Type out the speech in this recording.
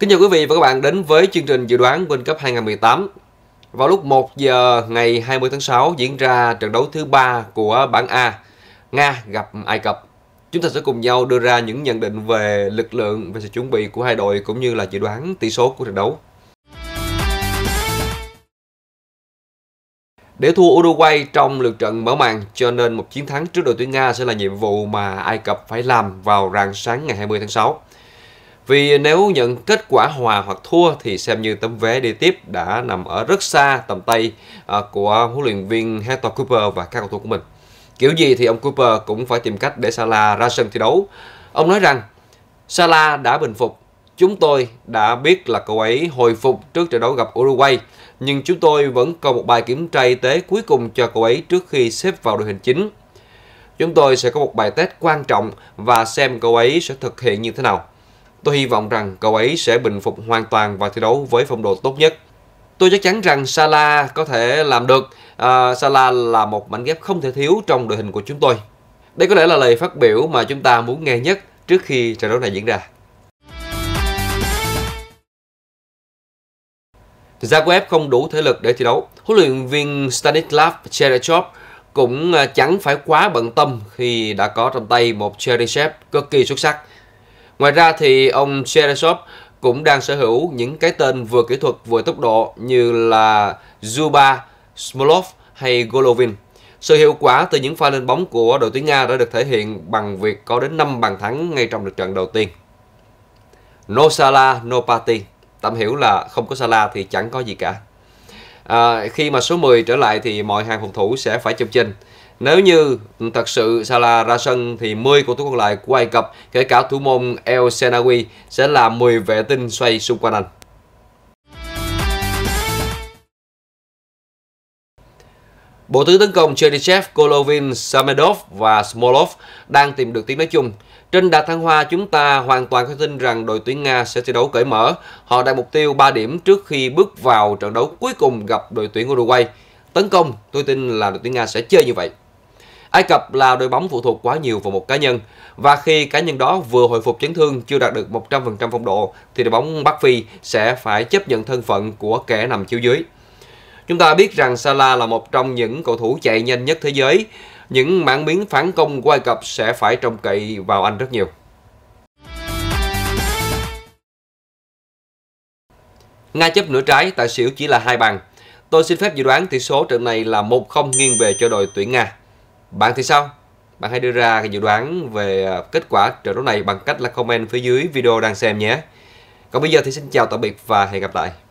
Kính chào quý vị và các bạn đến với chương trình dự đoán World Cup 2018. Vào lúc 1 giờ ngày 20 tháng 6 diễn ra trận đấu thứ ba của bảng A, Nga gặp Ai Cập. Chúng ta sẽ cùng nhau đưa ra những nhận định về lực lượng về sự chuẩn bị của hai đội cũng như là dự đoán tỷ số của trận đấu. Để thua Uruguay trong lượt trận mở màn cho nên một chiến thắng trước đội tuyển Nga sẽ là nhiệm vụ mà Ai Cập phải làm vào rạng sáng ngày 20 tháng 6. Vì nếu nhận kết quả hòa hoặc thua thì xem như tấm vé đi tiếp đã nằm ở rất xa tầm tay à, của huấn luyện viên Hector Cooper và các cầu thủ của mình. Kiểu gì thì ông Cooper cũng phải tìm cách để Salah ra sân thi đấu. Ông nói rằng Salah đã bình phục. Chúng tôi đã biết là cậu ấy hồi phục trước trận đấu gặp Uruguay, nhưng chúng tôi vẫn còn một bài kiểm tra y tế cuối cùng cho cậu ấy trước khi xếp vào đội hình chính. Chúng tôi sẽ có một bài test quan trọng và xem cậu ấy sẽ thực hiện như thế nào. Tôi hy vọng rằng cậu ấy sẽ bình phục hoàn toàn và thi đấu với phong độ tốt nhất. Tôi chắc chắn rằng Salah có thể làm được. À, Salah là một mảnh ghép không thể thiếu trong đội hình của chúng tôi. Đây có lẽ là lời phát biểu mà chúng ta muốn nghe nhất trước khi trận đấu này diễn ra. Zagreb không đủ thể lực để thi đấu. Huấn luyện viên Stanislav Cherachov cũng à, chẳng phải quá bận tâm khi đã có trong tay một Cheryshev cực kỳ xuất sắc. Ngoài ra thì ông Cherashov cũng đang sở hữu những cái tên vừa kỹ thuật vừa tốc độ như là Zuba, Smolov hay Golovin. Sự hiệu quả từ những pha lên bóng của đội tuyển Nga đã được thể hiện bằng việc có đến 5 bàn thắng ngay trong lượt trận đầu tiên. No Sala, no Party. Tạm hiểu là không có Sala thì chẳng có gì cả. À, khi mà số 10 trở lại thì mọi hàng phòng thủ sẽ phải châm chênh. Nếu như thật sự Salah ra sân thì 10 cầu thủ còn lại của Ai Cập, kể cả thủ môn El Senawi sẽ là 10 vệ tinh xoay xung quanh anh. Bộ tứ tấn công Cherichev, Golovin, Samedov và Smolov đang tìm được tiếng nói chung. Trên đà thăng hoa, chúng ta hoàn toàn có tin rằng đội tuyển Nga sẽ thi đấu cởi mở. Họ đạt mục tiêu 3 điểm trước khi bước vào trận đấu cuối cùng gặp đội tuyển Uruguay. Tấn công, tôi tin là đội tuyển Nga sẽ chơi như vậy. Ai Cập là đội bóng phụ thuộc quá nhiều vào một cá nhân và khi cá nhân đó vừa hồi phục chấn thương chưa đạt được 100% phong độ thì đội bóng Bắc Phi sẽ phải chấp nhận thân phận của kẻ nằm chiếu dưới. Chúng ta biết rằng Salah là một trong những cầu thủ chạy nhanh nhất thế giới. Những mảng biến phản công của Ai Cập sẽ phải trông cậy vào anh rất nhiều. Nga chấp nửa trái, tại xỉu chỉ là hai bàn. Tôi xin phép dự đoán tỷ số trận này là 1-0 nghiêng về cho đội tuyển Nga. Bạn thì sao? Bạn hãy đưa ra cái dự đoán về à, kết quả trận đấu này bằng cách là comment phía dưới video đang xem nhé. Còn bây giờ thì xin chào tạm biệt và hẹn gặp lại.